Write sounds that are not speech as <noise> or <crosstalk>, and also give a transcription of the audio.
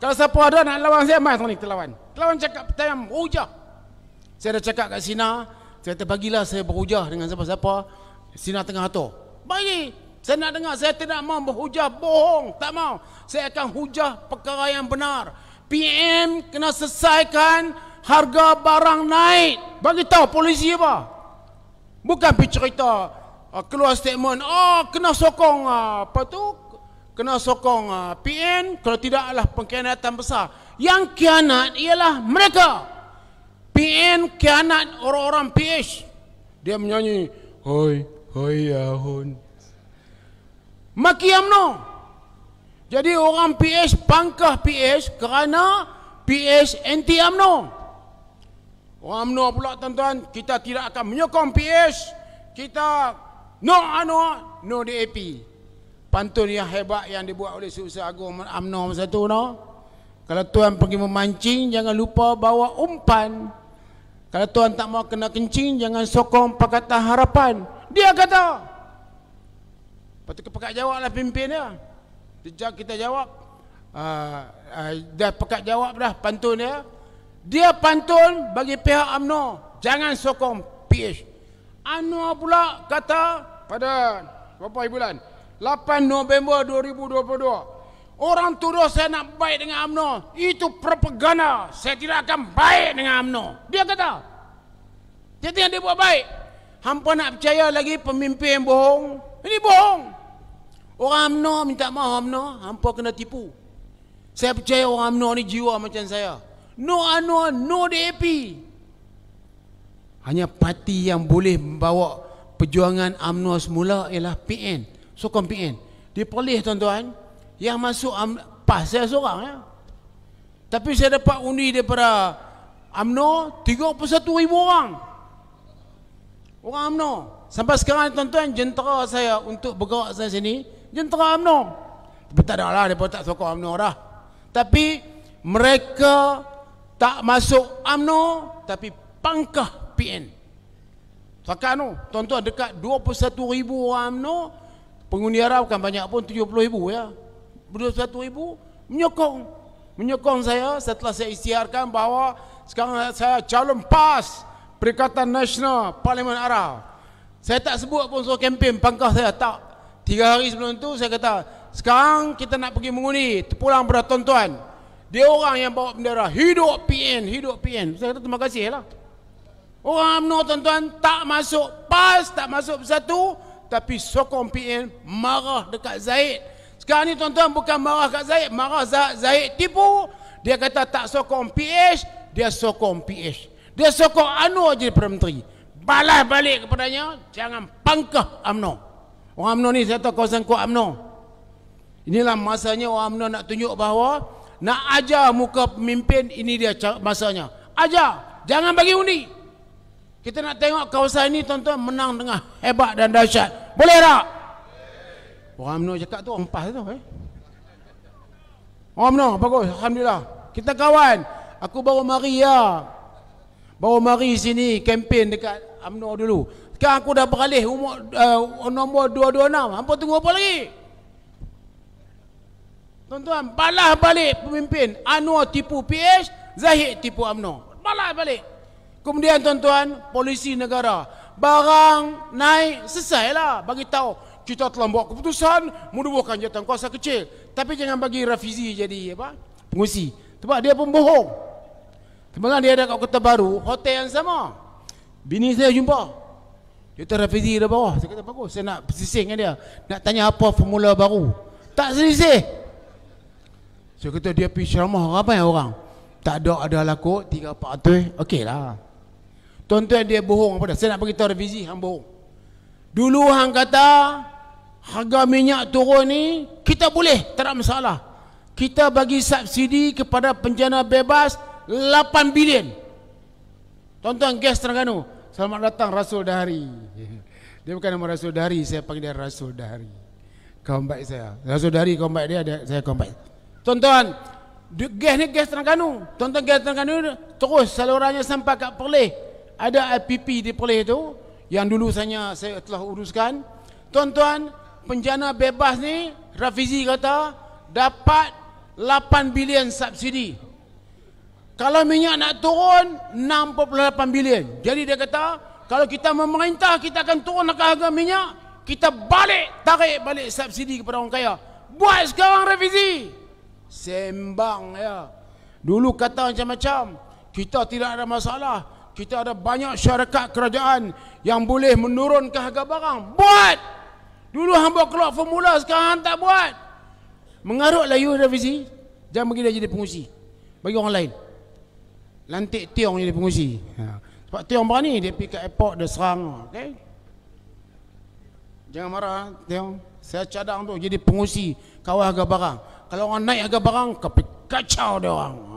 Kalau siapa ada nak lawan saya, mai sini kita lawan. Lawan cakap petayam, berhujah. Saya dah cakap kat Sina, saya kata bagilah saya berhujah dengan siapa-siapa. Sina tengah atur. Bagi. Saya nak dengar, saya tidak mahu berhujah bohong. Tak mau. Saya akan hujah perkara yang benar. PM kena selesaikan harga barang naik. Bagi tahu polisi apa? Bukan bercerita cerita uh, keluar statement, oh kena sokong ah, apa tu kena sokong uh, ah, PN kalau tidak adalah pengkhianatan besar yang kianat ialah mereka PN kianat orang-orang PH dia menyanyi hoi hoi yahun maki amno jadi orang PH pangkah PH kerana PH anti amno orang amno pula tuan-tuan kita tidak akan menyokong PH kita no ano no DAP pantun yang hebat yang dibuat oleh Ustaz Agung amno masa tu no? kalau tuan pergi memancing jangan lupa bawa umpan kalau tuan tak mau kena kencing jangan sokong pakatan harapan dia kata lepas tu kepekat jawab lah pimpin dia sejak kita jawab uh, ah, uh, ah, dah pekat jawab dah pantun dia dia pantun bagi pihak UMNO jangan sokong PH UMNO pula kata pada berapa bulan 8 November 2022 Orang tuduh saya nak baik dengan AMNO Itu propaganda Saya tidak akan baik dengan AMNO. Dia kata Jadi yang dia buat baik Hampa nak percaya lagi pemimpin yang bohong Ini bohong Orang AMNO minta maaf AMNO. Hampa kena tipu Saya percaya orang AMNO ni jiwa macam saya No AMNO, no DAP Hanya parti yang boleh membawa Perjuangan AMNO semula ialah PN sokong PN. Di polis tuan-tuan, yang masuk um, PAS saya seorang. Ya. Tapi saya dapat undi daripada UMNO 31 ribu orang. Orang UMNO. Sampai sekarang tuan-tuan, jentera saya untuk bergerak sana sini, jentera UMNO. Tapi tak ada lah, mereka tak sokong UMNO dah. Tapi mereka tak masuk UMNO, tapi pangkah PN. Takkan Sekarang tuan-tuan, dekat 21 ribu orang UMNO, pengundi Arab kan banyak pun 70,000 ya. berdua satu 21,000 menyokong. Menyokong saya setelah saya istiarkan bahawa sekarang saya calon PAS Perikatan Nasional Parlimen Arab. Saya tak sebut pun soal kempen pangkah saya tak. Tiga hari sebelum itu saya kata sekarang kita nak pergi mengundi. Terpulang pada tuan-tuan. Dia orang yang bawa bendera. Hidup PN, hidup PN. Saya kata terima kasih lah. Orang UMNO tuan-tuan tak masuk PAS, tak masuk bersatu tapi sokong PN marah dekat Zaid. Sekarang ni tuan-tuan bukan marah kat Zaid, marah Zaid, Zaid tipu. Dia kata tak sokong PH, dia sokong PH. Dia sokong ANU aja Perdana Menteri. Balas balik kepadanya, jangan pangkah UMNO. Orang UMNO ni saya tahu kawasan kuat UMNO. Inilah masanya orang UMNO nak tunjuk bahawa nak ajar muka pemimpin ini dia masanya. Ajar, jangan bagi undi. Kita nak tengok kawasan ini tuan-tuan menang dengan hebat dan dahsyat. Boleh tak? Orang UMNO cakap tu empas tu eh. Orang UMNO bagus alhamdulillah. Kita kawan. Aku baru mari ya. Baru mari sini kempen dekat UMNO dulu. Sekarang aku dah beralih umur uh, nombor 226. Hampa tunggu apa lagi? Tuan-tuan, balas balik pemimpin. Anwar tipu PH, Zahid tipu UMNO. Balas balik. Kemudian tuan-tuan, polisi negara barang naik selesai lah bagi tahu kita telah buat keputusan menubuhkan jatuh kuasa kecil tapi jangan bagi Rafizi jadi apa pengusi sebab dia pun bohong sebenarnya dia ada kat kota baru hotel yang sama bini saya jumpa Jawatan Rafizi dah bawah saya kata bagus saya nak pesising dengan dia nak tanya apa formula baru tak selisih saya kata dia pergi ceramah ramai orang tak ada ada lakuk 3 4 tu lah. Tuan-tuan dia bohong apa dah? Saya nak beritahu revisi hang bohong. Dulu hang kata harga minyak turun ni kita boleh, tak ada masalah. Kita bagi subsidi kepada penjana bebas 8 bilion. Tuan-tuan gas Terengganu. Selamat datang Rasul Dahari. <laughs> Dia bukan nama Rasul Dahari, saya panggil dia Rasul Dahari. Kawan baik saya. Rasul Dahari kawan baik dia, dia saya kawan baik. Tuan-tuan, gas ni gas Terengganu. Tuan-tuan gas Terengganu terus salurannya sampai kat Perlis ada IPP di Perlis itu yang dulu saya saya telah uruskan. Tuan-tuan, penjana bebas ni Rafizi kata dapat 8 bilion subsidi. Kalau minyak nak turun 6.8 bilion. Jadi dia kata kalau kita memerintah kita akan turun harga minyak, kita balik tarik balik subsidi kepada orang kaya. Buat sekarang revisi. Sembang ya. Dulu kata macam-macam, kita tidak ada masalah kita ada banyak syarikat kerajaan yang boleh menurunkan harga barang. Buat! Dulu hamba keluar formula, sekarang tak buat. Mengarut layu revisi, jangan pergi dia jadi pengusi. Bagi orang lain. Lantik Tiong jadi pengusi. Ha. Sebab Tiong berani, dia pergi ke airport, dia serang. Okay? Jangan marah, Tiong. Saya cadang tu jadi pengusi, kawal harga barang. Kalau orang naik harga barang, kacau dia orang.